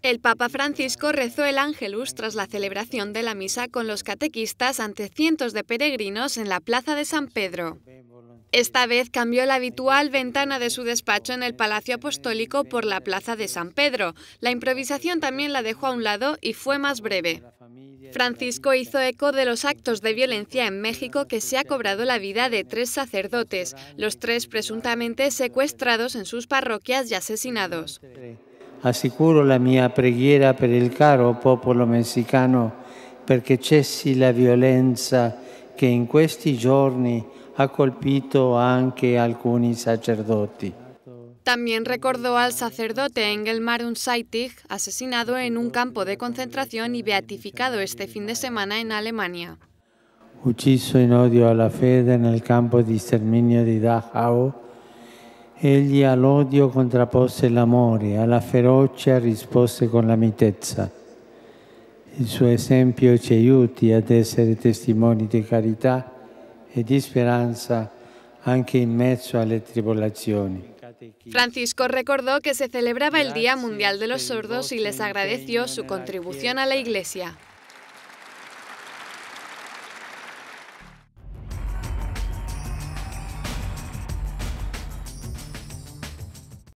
El Papa Francisco rezó el Ángelus tras la celebración de la misa con los catequistas ante cientos de peregrinos en la Plaza de San Pedro. Esta vez cambió la habitual ventana de su despacho en el Palacio Apostólico por la Plaza de San Pedro. La improvisación también la dejó a un lado y fue más breve. Francisco hizo eco de los actos de violencia en México que se ha cobrado la vida de tres sacerdotes, los tres presuntamente secuestrados en sus parroquias y asesinados. Asicuro la mia preghiera per il caro popolo messicano perché cessi la violenza che in questi giorni ha colpito anche alcuni sacerdoti. También recordó al sacerdote Engelmar Unzeitig, Saitig, asesinado en un campo de concentración y beatificado este fin de semana en Alemania. Ucciso in odio alla fede nel campo di sterminio di Dachau, egli all'odio contrappose l'amore, alla ferocia rispose con la mitezza. Il suo esempio ci aiuti ad essere testimoni di carità e esperanza, speranza anche in mezzo alle tribolazioni. Francisco recordó que se celebraba el Día Mundial de los Sordos y les agradeció su contribución a la Iglesia.